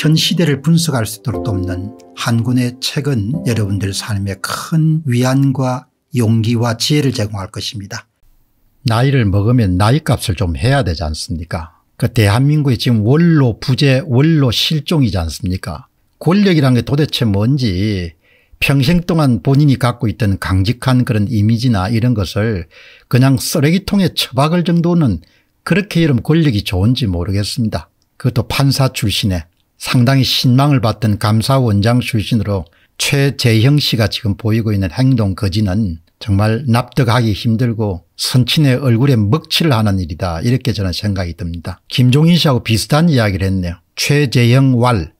현 시대를 분석할 수 있도록 돕는 한군의 책은 여러분들 삶에 큰 위안과 용기와 지혜를 제공할 것입니다. 나이를 먹으면 나이값을 좀 해야 되지 않습니까 그 대한민국이 지금 원로 부재 원로 실종이지 않습니까 권력이란 게 도대체 뭔지 평생 동안 본인이 갖고 있던 강직한 그런 이미지나 이런 것을 그냥 쓰레기통에 처박을 정도는 그렇게 이름 권력이 좋은지 모르겠습니다. 그것도 판사 출신의 상당히 신망을 받던 감사원장 출신으로 최재형 씨가 지금 보이고 있는 행동 거지는 정말 납득하기 힘들고 선친의 얼굴에 먹칠을 하는 일이다 이렇게 저는 생각이 듭니다. 김종인 씨하고 비슷한 이야기를 했네요. 최재형 왈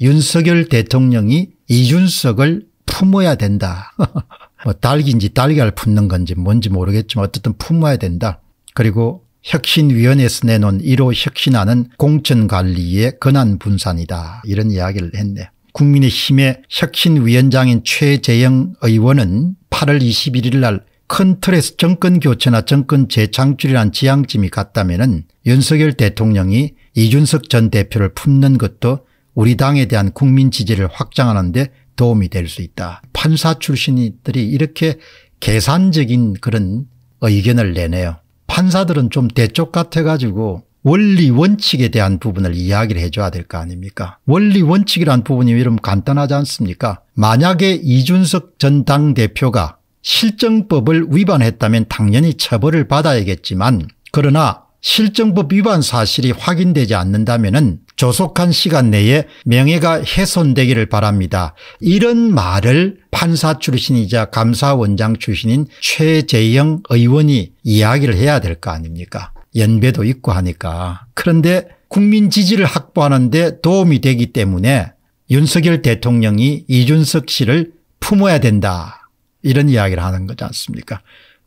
윤석열 대통령이 이준석을 품어야 된다. 뭐 딸기인지 딸걀알 품는 건지 뭔지 모르겠지만 어쨌든 품어야 된다. 그리고 혁신위원회에서 내놓은 1호 혁신안은 공천관리의 권한 분산이다 이런 이야기를 했네 국민의힘의 혁신위원장인 최재영 의원은 8월 21일 날 큰 틀에서 정권교체나 정권재창출이란 지향점이 같다면 윤석열 대통령이 이준석 전 대표를 품는 것도 우리 당에 대한 국민 지지를 확장하는 데 도움이 될 수 있다. 판사 출신들이 이렇게 계산적인 그런 의견을 내네요. 판사들은 좀 대쪽 같아가지고 원리 원칙에 대한 부분을 이야기를 해줘야 될 거 아닙니까 원리 원칙이란 부분이 이름 간단하지 않습니까 만약에 이준석 전 당대표가 실정법을 위반했다면 당연히 처벌을 받아야겠지만 그러나 실정법 위반 사실이 확인되지 않는다면 조속한 시간 내에 명예가 훼손되기를 바랍니다. 이런 말을 판사 출신이자 감사원장 출신인 최재영 의원이 이야기를 해야 될 거 아닙니까 연배도 있고 하니까 그런데 국민 지지를 확보하는 데 도움이 되기 때문에 윤석열 대통령이 이준석 씨를 품어야 된다 이런 이야기를 하는 거지 않습니까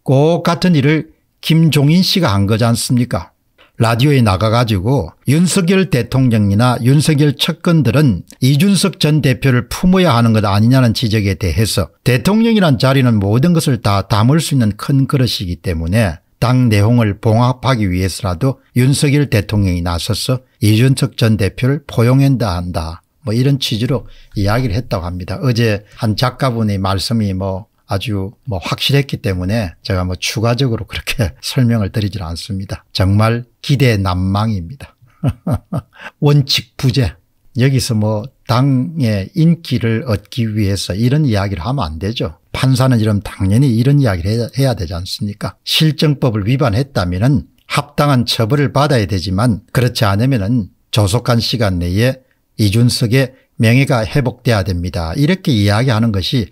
꼭 같은 일을 김종인 씨가 한 거지 않습니까 라디오에 나가가지고 윤석열 대통령이나 윤석열 측근들은 이준석 전 대표를 품어야 하는 것 아니냐는 지적에 대해서 대통령이란 자리는 모든 것을 다 담을 수 있는 큰 그릇이기 때문에 당 내홍을 봉합하기 위해서라도 윤석열 대통령이 나서서 이준석 전 대표를 포용한다 한다 뭐 이런 취지로 이야기를 했다고 합니다. 어제 한 작가분의 말씀이 뭐 아주 뭐 확실했기 때문에 제가 뭐 추가적으로 그렇게 설명을 드리질 않습니다. 정말 기대 난망입니다. 원칙 부재. 여기서 뭐 당의 인기를 얻기 위해서 이런 이야기를 하면 안 되죠. 판사는 이런 당연히 이런 이야기를 해야 되지 않습니까? 실정법을 위반했다면 합당한 처벌을 받아야 되지만 그렇지 않으면 조속한 시간 내에 이준석의 명예가 회복돼야 됩니다. 이렇게 이야기하는 것이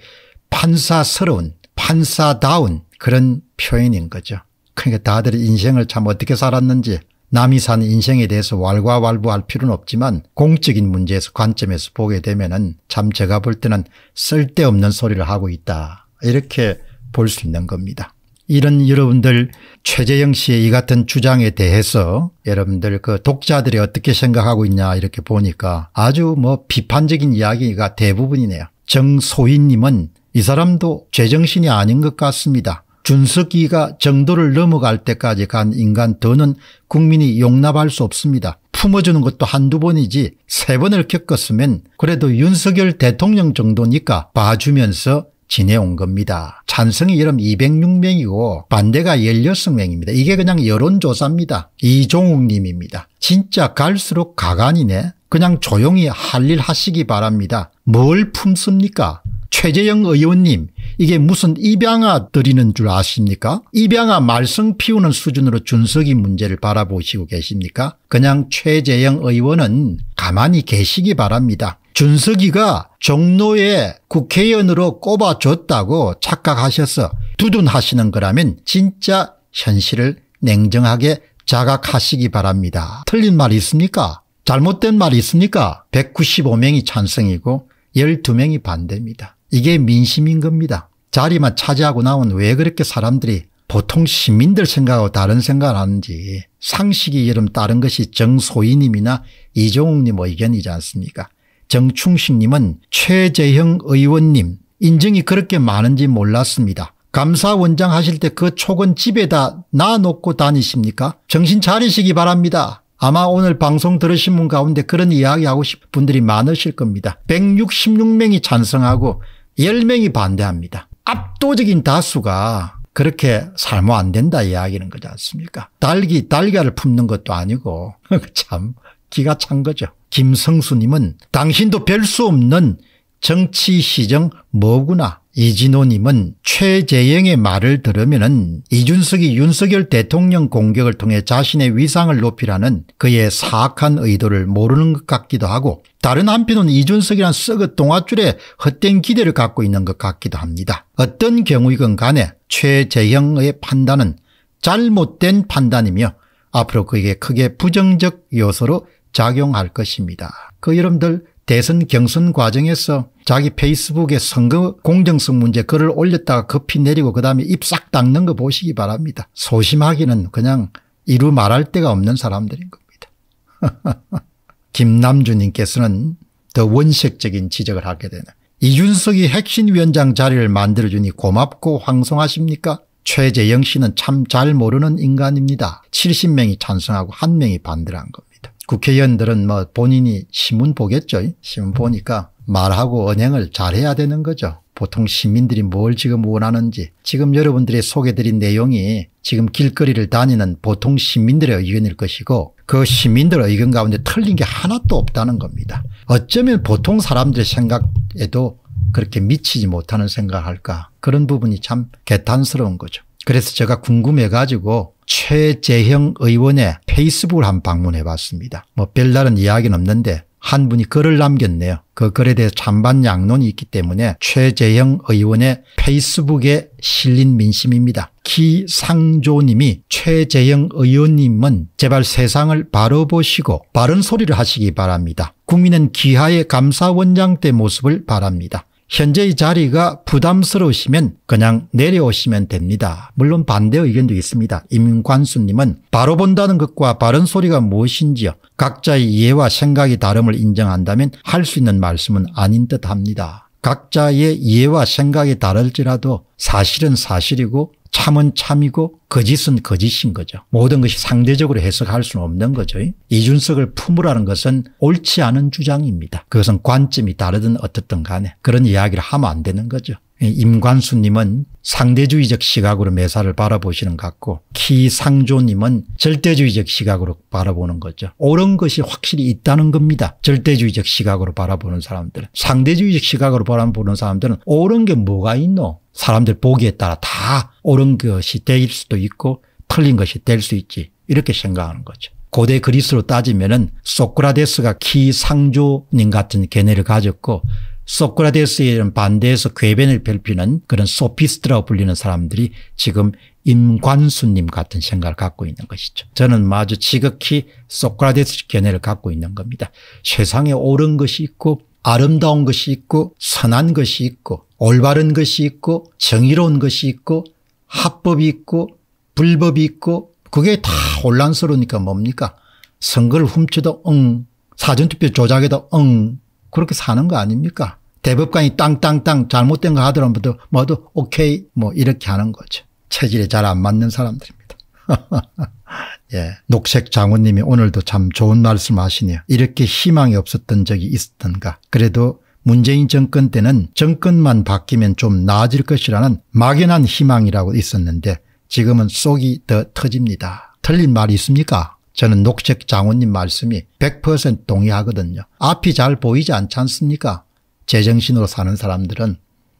판사스러운 판사다운 그런 표현인 거죠. 그러니까 다들 인생을 참 어떻게 살았는지 남이 산 인생에 대해서 왈가왈부할 필요는 없지만 공적인 문제에서 관점에서 보게 되면 은참 제가 볼 때는 쓸데없는 소리를 하고 있다 이렇게 볼 수 있는 겁니다. 이런 여러분들 최재영 씨의 이 같은 주장에 대해서 여러분들 그 독자들이 어떻게 생각하고 있냐 이렇게 보니까 아주 뭐 비판적인 이야기가 대부분이네요. 정소희님은 이 사람도 제정신이 아닌 것 같습니다. 준석이가 정도를 넘어갈 때까지 간 인간 더는 국민이 용납할 수 없습니다. 품어주는 것도 한두 번이지 세 번을 겪었으면 그래도 윤석열 대통령 정도니까 봐주면서 지내온 겁니다. 찬성이 여름 206명이고 반대가 16명입니다. 이게 그냥 여론조사입니다. 이종욱님입니다. 진짜 갈수록 가관이네. 그냥 조용히 할 일 하시기 바랍니다. 뭘 품습니까? 최재영 의원님 이게 무슨 입양아 드리는 줄 아십니까 입양아 말썽 피우는 수준으로 준석이 문제를 바라보시고 계십니까 그냥 최재영 의원은 가만히 계시기 바랍니다. 준석이가 종로에 국회의원으로 꼽아줬다고 착각하셔서 두둔하시는 거라면 진짜 현실을 냉정하게 자각하시기 바랍니다. 틀린 말이 있습니까? 잘못된 말이 있습니까? 195명이 찬성이고 12명이 반대입니다. 이게 민심인 겁니다. 자리만 차지하고 나면 왜 그렇게 사람들이 보통 시민들 생각하고 다른 생각을 하는지 상식이 이름 다른 것이 정소희님이나 이종욱님 의견이지 않습니까 정충식님은 최재형 의원님 인증이 그렇게 많은지 몰랐습니다. 감사원장 하실 때 그 촉은 집에다 놔놓고 다니십니까 정신 차리시기 바랍니다. 아마 오늘 방송 들으신 분 가운데 그런 이야기하고 싶은 분들이 많으실 겁니다. 166명이 찬성하고 10명이 반대합니다. 압도적인 다수가 그렇게 살면 안 된다 이야기는 거지 않습니까 달기 달걀을 품는 것도 아니고 참 기가 찬 거죠. 김성수님은 당신도 별 수 없는 정치시정 뭐구나. 이진호님은 최재영의 말을 들으면 이준석이 윤석열 대통령 공격을 통해 자신의 위상을 높이라는 그의 사악한 의도를 모르는 것 같기도 하고 다른 한편은 이준석이란 썩은 동아줄에 헛된 기대를 갖고 있는 것 같기도 합니다. 어떤 경우이건 간에 최재형의 판단은 잘못된 판단이며 앞으로 그에게 크게 부정적 요소로 작용할 것입니다. 그 여러분들 대선 경선 과정에서 자기 페이스북에 선거 공정성 문제 글을 올렸다가 급히 내리고 그다음에 입 싹 닦는 거 보시기 바랍니다. 소심하기는 그냥 이루 말할 데가 없는 사람들인 겁니다. 김남주님께서는 더 원색적인 지적을 하게 되는 이준석이 핵심위원장 자리를 만들어주니 고맙고 황송하십니까? 최재영 씨는 참 잘 모르는 인간입니다. 70명이 찬성하고 1명이 반대를 한 겁니다. 국회의원들은 뭐 본인이 신문 보겠죠. 신문 음. 보니까 말하고 언행을 잘해야 되는 거죠. 보통 시민들이 뭘 지금 원하는지 지금 여러분들이 소개드린 내용이 지금 길거리를 다니는 보통 시민들의 의견일 것이고 그 시민들의 의견 가운데 틀린 게 하나도 없다는 겁니다. 어쩌면 보통 사람들의 생각에도 그렇게 미치지 못하는 생각할까 그런 부분이 참 개탄스러운 거죠. 그래서 제가 궁금해 가지고 최재형 의원의 페이스북을 한번 방문해 봤습니다. 뭐 별다른 이야기는 없는데 한 분이 글을 남겼네요. 그 글에 대해 서 찬반 양론이 있기 때문에 최재형 의원의 페이스북에 실린 민심입니다. 기상조님이 최재형 의원님은 제발 세상을 바로 보시고 바른 소리를 하시기 바랍니다. 국민은 기하의 감사원장 때 모습을 바랍니다. 현재의 자리가 부담스러우시면 그냥 내려오시면 됩니다. 물론 반대 의견도 있습니다. 임관수님은 바로 본다는 것과 바른 소리가 무엇인지요. 각자의 이해와 생각이 다름을 인정한다면 할 수 있는 말씀은 아닌 듯합니다. 각자의 이해와 생각이 다를지라도 사실은 사실이고 참은 참이고 거짓은 거짓인 거죠. 모든 것이 상대적으로 해석할 수는 없는 거죠. 이준석을 품으라는 것은 옳지 않은 주장입니다. 그것은 관점이 다르든 어떻든 간에 그런 이야기를 하면 안 되는 거죠. 임관수님은 상대주의적 시각으로 매사를 바라보시는 것 같고 키상조님은 절대주의적 시각으로 바라보는 거죠. 옳은 것이 확실히 있다는 겁니다. 절대주의적 시각으로 바라보는 사람들은. 상대주의적 시각으로 바라보는 사람들은 옳은 게 뭐가 있노? 사람들 보기에 따라 다 옳은 것이 될 수도 있고 틀린 것이 될 수 있지 이렇게 생각하는 거죠. 고대 그리스로 따지면 은 소크라테스가 키상조님 같은 견해를 가졌고 소크라테스에 반대해서 궤변을 펼피는 그런 소피스트라고 불리는 사람들이 지금 임관수님 같은 생각을 갖고 있는 것이죠. 저는 마주 지극히 소크라테스 견해를 갖고 있는 겁니다. 세상에 옳은 것이 있고 아름다운 것이 있고 선한 것이 있고 올바른 것이 있고 정의로운 것이 있고 합법이 있고 불법이 있고 그게 다 혼란스러우니까 뭡니까 선거를 훔쳐도 응 사전투표 조작에도 응 그렇게 사는 거 아닙니까 대법관이 땅땅땅 잘못된 거 하더라도 뭐도 오케이 뭐 이렇게 하는 거죠 체질에 잘 안 맞는 사람들입니다 예. 녹색 장원님이 오늘도 참 좋은 말씀 하시네요. 이렇게 희망이 없었던 적이 있었던가. 그래도 문재인 정권 때는 정권만 바뀌면 좀 나아질 것이라는 막연한 희망이라고 있었는데 지금은 속이 더 터집니다. 틀린 말이 있습니까? 저는 녹색 장원님 말씀이 100% 동의하거든요. 앞이 잘 보이지 않지 않습니까? 제정신으로 사는 사람들은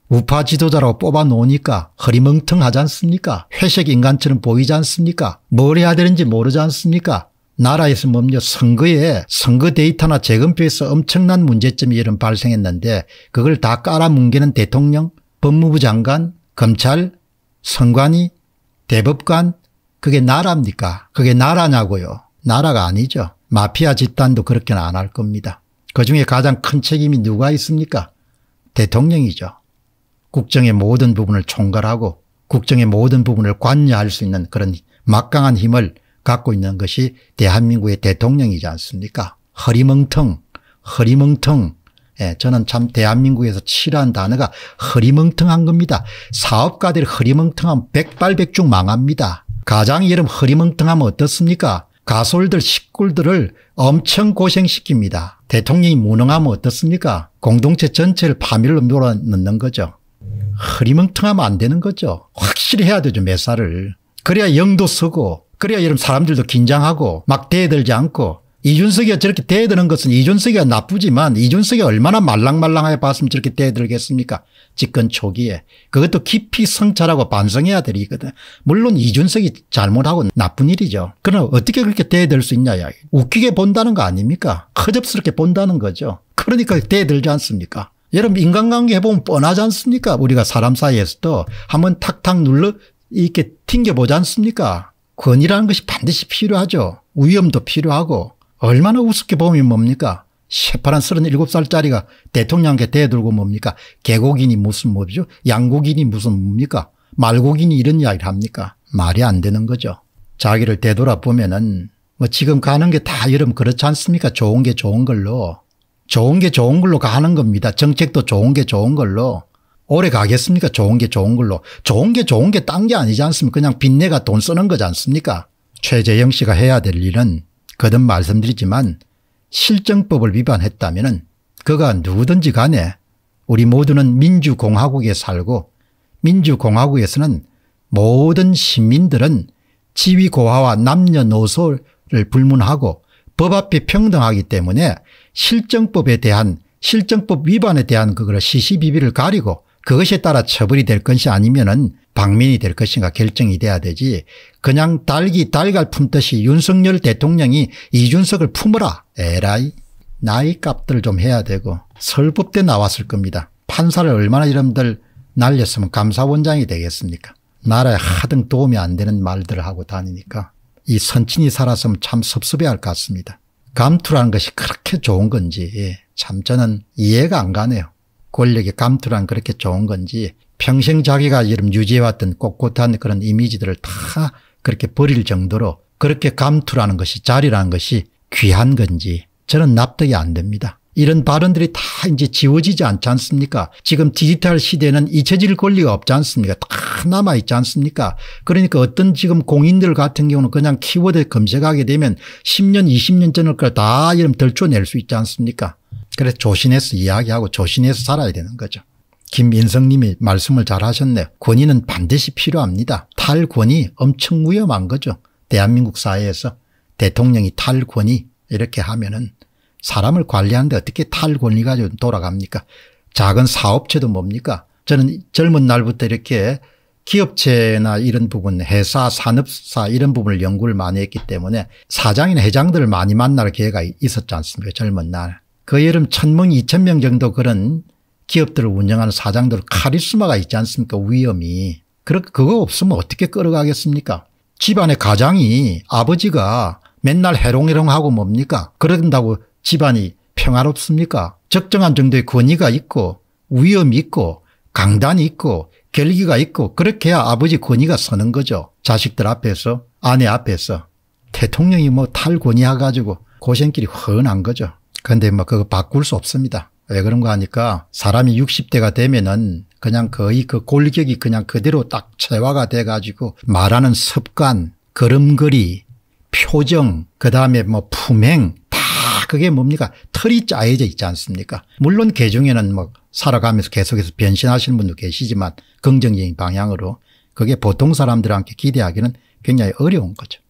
우파 지도자로 뽑아놓으니까 허리멍텅하지 않습니까? 회색 인간처럼 보이지 않습니까? 뭘 해야 되는지 모르지 않습니까? 나라에서 뭡니 선거에 선거 데이터나 재검표에서 엄청난 문제점이 이런 발생했는데 그걸 다 깔아뭉개는 대통령 법무부 장관 검찰 선관위 대법관 그게 나라입니까 그게 나라냐고요 나라가 아니죠 마피아 집단도 그렇게는 안 할 겁니다 그중에 가장 큰 책임이 누가 있습니까 대통령이죠 국정의 모든 부분을 총괄하고 국정의 모든 부분을 관여할 수 있는 그런 막강한 힘을 갖고 있는 것이 대한민국의 대통령이지 않습니까? 허리멍텅, 허리멍텅. 예, 저는 참 대한민국에서 치라한 단어가 허리멍텅한 겁니다. 사업가들 이 허리멍텅하면 백발백중 망합니다. 가장이 여름 허리멍텅하면 어떻습니까? 가솔들 식굴들을 엄청 고생시킵니다. 대통령이 무능하면 어떻습니까? 공동체 전체를 파멸로 몰아넣는 거죠. 허리멍텅하면 안 되는 거죠. 확실히 해야 되죠 매사를. 그래야 영도 서고 그래야 여러분 사람들도 긴장하고 막 대들지 않고 이준석이가 저렇게 대드는 것은 이준석이가 나쁘지만 이준석이 얼마나 말랑말랑하게 봤으면 저렇게 대들겠습니까 집권 초기에 그것도 깊이 성찰하고 반성해야 되거든 물론 이준석이 잘못하고 나쁜 일이죠 그러나 어떻게 그렇게 대들 수 있냐 야 웃기게 본다는 거 아닙니까 허접스럽게 본다는 거죠 그러니까 대들지 않습니까 여러분 인간관계 해보면 뻔하지 않습니까 우리가 사람 사이에서도 한번 탁탁 눌러 이렇게 튕겨보지 않습니까 권위라는 것이 반드시 필요하죠. 위험도 필요하고 얼마나 우습게 보면 뭡니까 새파란 37살짜리가 대통령께 대들고 뭡니까 개고기니 무슨 뭐죠? 양고기니 무슨 뭡니까 말고기니 이런 이야기를 합니까 말이 안 되는 거죠. 자기를 되돌아보면 은뭐 지금 가는 게 다 여름 그렇지 않습니까 좋은 게 좋은 걸로 좋은 게 좋은 걸로 가는 겁니다. 정책도 좋은 게 좋은 걸로 오래 가겠습니까? 좋은 게 좋은 걸로. 좋은 게 좋은 게 딴 게 아니지 않습니까? 그냥 빚내가 돈 쓰는 거지 않습니까? 최재형 씨가 해야 될 일은 거듭 말씀드리지만 실정법을 위반했다면 그가 누구든지 간에 우리 모두는 민주공화국에 살고 민주공화국에서는 모든 시민들은 지위고하와 남녀노소를 불문하고 법 앞에 평등하기 때문에 실정법에 대한 실정법 위반에 대한 그걸 시시비비를 가리고 그것에 따라 처벌이 될 것이 아니면은 방면이 될 것인가 결정이 돼야 되지 그냥 달기 달걀 품듯이 윤석열 대통령이 이준석을 품어라 에라이 나이 값들 좀 해야 되고 설법 때 나왔을 겁니다. 판사를 얼마나 이름들 날렸으면 감사원장이 되겠습니까 나라에 하등 도움이 안 되는 말들을 하고 다니니까 이 선친이 살았으면 참 섭섭해할 것 같습니다. 감투라는 것이 그렇게 좋은 건지 예. 참 저는 이해가 안 가네요. 권력의 감투란 그렇게 좋은 건지 평생 자기가 이름 유지해왔던 꼿꼿한 그런 이미지들을 다 그렇게 버릴 정도로 그렇게 감투라는 것이 자리라는 것이 귀한 건지 저는 납득이 안 됩니다. 이런 발언들이 다 이제 지워지지 않지 않습니까 지금 디지털 시대는 잊혀질 권리가 없지 않습니까 다 남아있지 않습니까 그러니까 어떤 지금 공인들 같은 경우는 그냥 키워드 검색하게 되면 10년 20년 전을 걸다 이름 들춰낼 수 있지 않습니까 그래서 조신해서 이야기하고 조신해서 살아야 되는 거죠. 김인성님이 말씀을 잘 하셨네요. 권위는 반드시 필요합니다. 탈권위 엄청 위험한 거죠. 대한민국 사회에서 대통령이 탈권위 이렇게 하면은 사람을 관리하는데 어떻게 탈권위가 돌아갑니까? 작은 사업체도 뭡니까? 저는 젊은 날부터 이렇게 기업체나 이런 부분 회사 산업사 이런 부분을 연구를 많이 했기 때문에 사장이나 회장들을 많이 만날 기회가 있었지 않습니까 젊은 날. 그 여름 천명 이천 명 정도 그런 기업들을 운영하는 사장들 카리스마가 있지 않습니까 위험이. 그거 렇게그 없으면 어떻게 끌어가겠습니까 집안의 가장이 아버지가 맨날 해롱해롱하고 뭡니까 그런다고 집안이 평화롭습니까 적정한 정도의 권위가 있고 위험이 있고 강단이 있고 결기가 있고 그렇게 해야 아버지 권위가 서는 거죠. 자식들 앞에서 아내 앞에서 대통령이 뭐 탈권위해가지고 고생길이 훤한 거죠. 근데 뭐 그거 바꿀 수 없습니다. 왜 그런가 하니까 사람이 60대가 되면은 그냥 거의 그 골격이 그냥 그대로 딱 체화가 돼가지고 말하는 습관, 걸음걸이, 표정, 그 다음에 뭐 품행 다 그게 뭡니까 털이 짜여져 있지 않습니까 물론 개그 중에는 뭐 살아가면서 계속해서 변신하시는 분도 계시지만 긍정적인 방향으로 그게 보통 사람들한테 기대하기는 굉장히 어려운 거죠.